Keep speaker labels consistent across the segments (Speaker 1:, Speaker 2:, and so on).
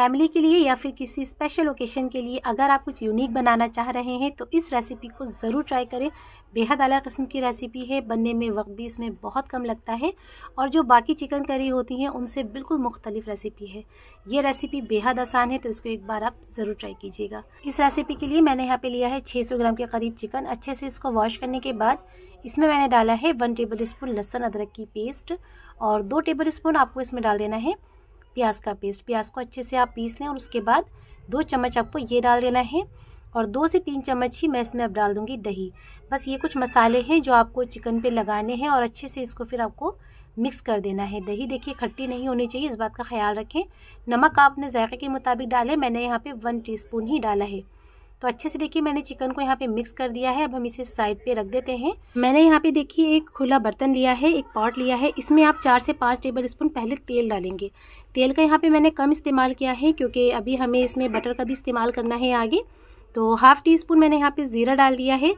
Speaker 1: family के लिए या फिर किसी स्पेशल ओकेशन के लिए अगर आप कुछ यूनिक बनाना चाह रहे हैं तो इस रेसिपी को ज़रूर ट्राई करें बेहद अला किस्म की रेसिपी है बनने में वक्त भी इसमें बहुत कम लगता है और जो बाकी चिकन करी होती हैं उनसे बिल्कुल मुख्तलिफ रेसिपी है ये रेसिपी बेहद आसान है तो इसको एक बार आप ज़रूर ट्राई कीजिएगा इस रेसिपी के लिए मैंने यहाँ पे लिया है सौ ग्राम के करीब चिकन अच्छे से इसको वॉश करने के बाद इसमें मैंने डाला है वन टेबल स्पून लहसुन अदरक की पेस्ट और दो टेबल स्पून आपको इसमें डाल देना है प्याज का पेस्ट प्याज को अच्छे से आप पीस लें और उसके बाद दो चम्मच आपको ये डाल देना है और दो से तीन चम्मच ही मैं इसमें अब डाल दूँगी दही बस ये कुछ मसाले हैं जो आपको चिकन पे लगाने हैं और अच्छे से इसको फिर आपको मिक्स कर देना है दही देखिए खट्टी नहीं होनी चाहिए इस बात का ख्याल रखें नमक आपने जायके के मुताबिक डाले मैंने यहाँ पे वन टीस्पून ही डाला है तो अच्छे से देखिए मैंने चिकन को यहाँ पे मिक्स कर दिया है अब हम इसे साइड पे रख देते हैं मैंने यहाँ पे देखिए एक खुला बर्तन लिया है एक पॉट लिया है इसमें आप चार से पाँच टेबल स्पून पहले तेल डालेंगे तेल का यहाँ पे मैंने कम इस्तेमाल किया है क्योंकि अभी हमें इसमें बटर का भी इस्तेमाल करना है आगे तो हाफ़ टी स्पून मैंने यहाँ पर ज़ीरा डाल दिया है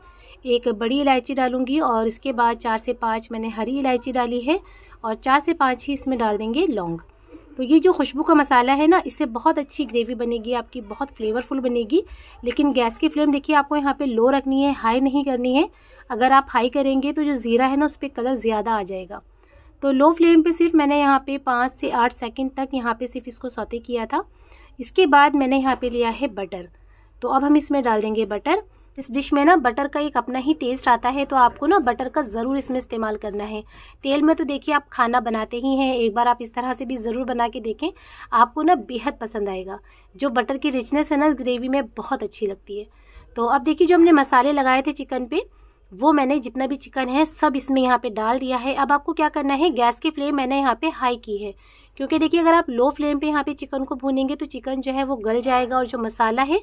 Speaker 1: एक बड़ी इलायची डालूंगी और इसके बाद चार से पाँच मैंने हरी इलायची डाली है और चार से पाँच ही इसमें डाल देंगे लौंग तो ये जो खुशबू का मसाला है ना इससे बहुत अच्छी ग्रेवी बनेगी आपकी बहुत फ्लेवरफुल बनेगी लेकिन गैस की फ्लेम देखिए आपको यहाँ पे लो रखनी है हाई नहीं करनी है अगर आप हाई करेंगे तो जो ज़ीरा है ना उस पर कलर ज़्यादा आ जाएगा तो लो फ्लेम पे सिर्फ मैंने यहाँ पे पाँच से आठ सेकंड तक यहाँ पर सिर्फ इसको सौते किया था इसके बाद मैंने यहाँ पर लिया है बटर तो अब हम इसमें डाल देंगे बटर इस डिश में ना बटर का एक अपना ही टेस्ट आता है तो आपको ना बटर का ज़रूर इसमें इस्तेमाल करना है तेल में तो देखिए आप खाना बनाते ही हैं एक बार आप इस तरह से भी ज़रूर बना के देखें आपको ना बेहद पसंद आएगा जो बटर की रिचनेस है ना ग्रेवी में बहुत अच्छी लगती है तो अब देखिए जो हमने मसाले लगाए थे चिकन पर वो मैंने जितना भी चिकन है सब इसमें यहाँ पर डाल दिया है अब आपको क्या करना है गैस की फ्लेम मैंने यहाँ पर हाई की है क्योंकि देखिए अगर आप लो फ्लेम पे यहाँ पे चिकन को भूनेंगे तो चिकन जो है वो गल जाएगा और जो मसाला है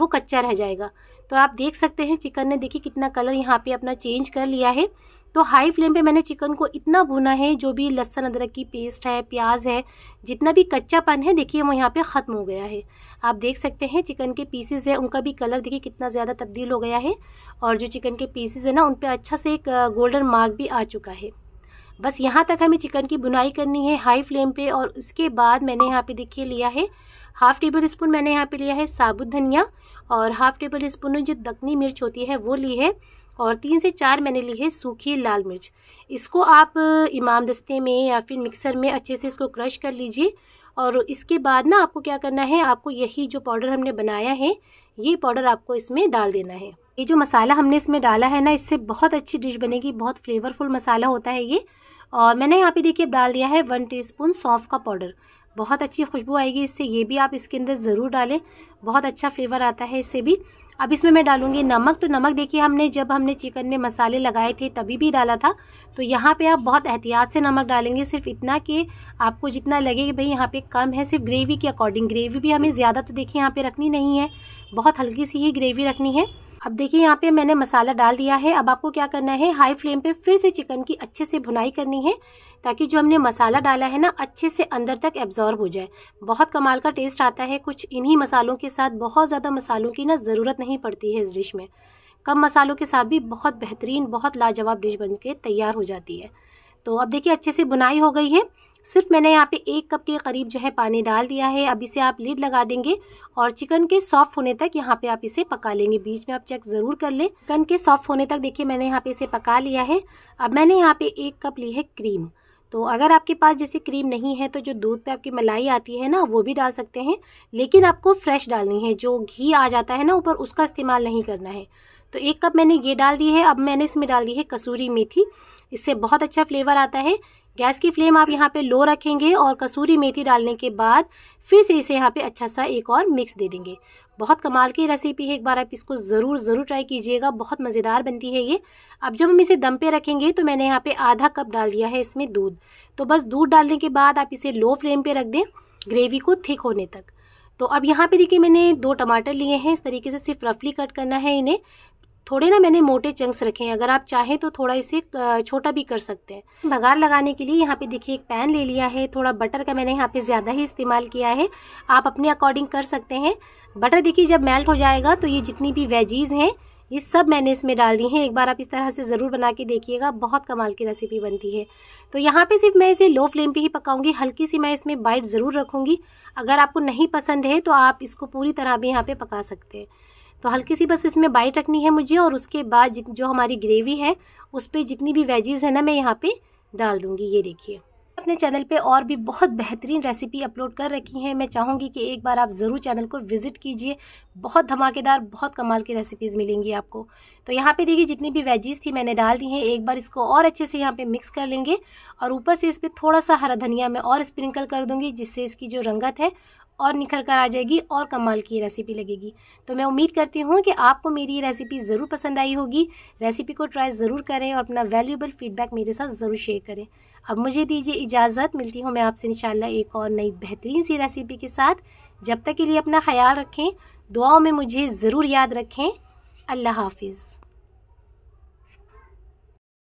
Speaker 1: वो कच्चा रह जाएगा तो आप देख सकते हैं चिकन ने देखिए कितना कलर यहाँ पे अपना चेंज कर लिया है तो हाई फ्लेम पे मैंने चिकन को इतना भुना है जो भी लहसन अदरक की पेस्ट है प्याज है जितना भी कच्चापन है देखिए वो यहाँ पे ख़त्म हो गया है आप देख सकते हैं चिकन के पीसेज है उनका भी कलर देखिए कितना ज़्यादा तब्दील हो गया है और जो चिकन के पीसेज है ना उन पर अच्छा से एक गोल्डन मार्क भी आ चुका है बस यहाँ तक हमें चिकन की बुनाई करनी है हाई फ्लेम पे और उसके बाद मैंने यहाँ पे देखिए लिया है हाफ़ टेबल स्पून मैंने यहाँ पे लिया है साबुत धनिया और हाफ़ टेबल स्पून जो दखनी मिर्च होती है वो ली है और तीन से चार मैंने ली है सूखी लाल मिर्च इसको आप इमाम दस्ते में या फिर मिक्सर में अच्छे से इसको क्रश कर लीजिए और इसके बाद ना आपको क्या करना है आपको यही जो पाउडर हमने बनाया है ये पाउडर आपको इसमें डाल देना है ये जो मसाला हमने इसमें डाला है ना इससे बहुत अच्छी डिश बनेगी बहुत फ्लेवरफुल मसाला होता है ये और मैंने यहाँ पे देखिए डाल दिया है वन टीस्पून सौंफ का पाउडर बहुत अच्छी खुशबू आएगी इससे ये भी आप इसके अंदर ज़रूर डालें बहुत अच्छा फ्लेवर आता है इससे भी अब इसमें मैं डालूंगी नमक तो नमक देखिए हमने जब हमने चिकन में मसाले लगाए थे तभी भी डाला था तो यहाँ पे आप बहुत एहतियात से नमक डालेंगे सिर्फ इतना कि आपको जितना लगे कि भाई यहाँ पे कम है सिर्फ ग्रेवी के अकॉर्डिंग ग्रेवी भी हमें ज़्यादा तो देखिए यहाँ पे रखनी नहीं है बहुत हल्की सी ही ग्रेवी रखनी है अब देखिए यहाँ पे मैंने मसाला डाल दिया है अब आपको क्या करना है हाई फ्लेम पे फिर से चिकन की अच्छे से भुनाई करनी है ताकि जो हमने मसाला डाला है ना अच्छे से अंदर तक एब्जॉर्ब हो जाए बहुत कमाल का टेस्ट आता है कुछ इन्हीं मसालों के साथ बहुत ज़्यादा मसालों की ना ज़रूरत नहीं पड़ती है इस डिश में कम मसालों के साथ भी बहुत बेहतरीन बहुत लाजवाब डिश बन के तैयार हो जाती है तो अब देखिए अच्छे से बुनाई हो गई है सिर्फ मैंने यहाँ पे एक कप के करीब जो है पानी डाल दिया है अब इसे आप लीड लगा देंगे और चिकन के सॉफ्ट होने तक यहाँ पे आप इसे पका लेंगे बीच में आप चेक ज़रूर कर लें चिकन के सॉफ्ट होने तक देखिए मैंने यहाँ पे इसे पका लिया है अब मैंने यहाँ पे एक कप ली है क्रीम तो अगर आपके पास जैसे क्रीम नहीं है तो जो दूध पे आपकी मलाई आती है ना वो भी डाल सकते हैं लेकिन आपको फ्रेश डालनी है जो घी आ जाता है ना ऊपर उसका इस्तेमाल नहीं करना है तो एक कप मैंने ये डाल दी है अब मैंने इसमें डाल दी है कसूरी मेथी इससे बहुत अच्छा फ्लेवर आता है गैस की फ्लेम आप यहाँ पे लो रखेंगे और कसूरी मेथी डालने के बाद फिर से इसे यहाँ पे अच्छा सा एक और मिक्स दे देंगे बहुत कमाल की रेसिपी है एक बार आप इसको ज़रूर ज़रूर ट्राई कीजिएगा बहुत मज़ेदार बनती है ये अब जब हम इसे दम पे रखेंगे तो मैंने यहाँ पे आधा कप डाल दिया है इसमें दूध तो बस दूध डालने के बाद आप इसे लो फ्लेम पर रख दें ग्रेवी को थिक होने तक तो अब यहाँ पे देखिए मैंने दो टमाटर लिए हैं इस तरीके से सिर्फ रफली कट करना है इन्हें थोड़े ना मैंने मोटे चंक्स रखे हैं अगर आप चाहें तो थोड़ा इसे छोटा भी कर सकते हैं भगार लगाने के लिए यहाँ पे देखिए एक पैन ले लिया है थोड़ा बटर का मैंने यहाँ पे ज़्यादा ही इस्तेमाल किया है आप अपने अकॉर्डिंग कर सकते हैं बटर देखिए जब मेल्ट हो जाएगा तो ये जितनी भी वेजीज़ हैं ये सब मैंने इसमें डाल दी हैं एक बार आप इस तरह से ज़रूर बना के देखिएगा बहुत कमाल की रेसिपी बनती है तो यहाँ पे सिर्फ मैं इसे लो फ्लेम पे ही पकाऊंगी हल्की सी मैं इसमें बाइट ज़रूर रखूँगी अगर आपको नहीं पसंद है तो आप इसको पूरी तरह भी यहाँ पे पका सकते हैं तो हल्की सी बस इसमें बाइट रखनी है मुझे और उसके बाद जो हमारी ग्रेवी है उस पर जितनी भी वेजीज़ है ना मैं यहाँ पर डाल दूँगी ये देखिए अपने चैनल पे और भी बहुत बेहतरीन रेसिपी अपलोड कर रखी हैं मैं चाहूँगी कि एक बार आप ज़रूर चैनल को विज़िट कीजिए बहुत धमाकेदार बहुत कमाल की रेसिपीज़ मिलेंगी आपको तो यहाँ पे देखिए जितनी भी वेजीज़ थी मैंने डाल दी हैं एक बार इसको और अच्छे से यहाँ पे मिक्स कर लेंगे और ऊपर से इस पर थोड़ा सा हरा धनिया मैं और स्प्रिंकल कर दूँगी जिससे इसकी जो रंगत है और निखर कर आ जाएगी और कमाल की रेसिपी लगेगी तो मैं उम्मीद करती हूँ कि आपको मेरी ये रेसिपी ज़रूर पसंद आई होगी रेसिपी को ट्राई ज़रूर करें और अपना वैल्यूबल फीडबैक मेरे साथ ज़रूर शेयर करें अब मुझे दीजिए इजाज़त मिलती हूँ मैं आपसे इन एक और नई बेहतरीन सी रेसिपी के साथ जब तक के लिए अपना ख्याल रखें दुआओं में मुझे ज़रूर याद रखें अल्लाह हाफिज़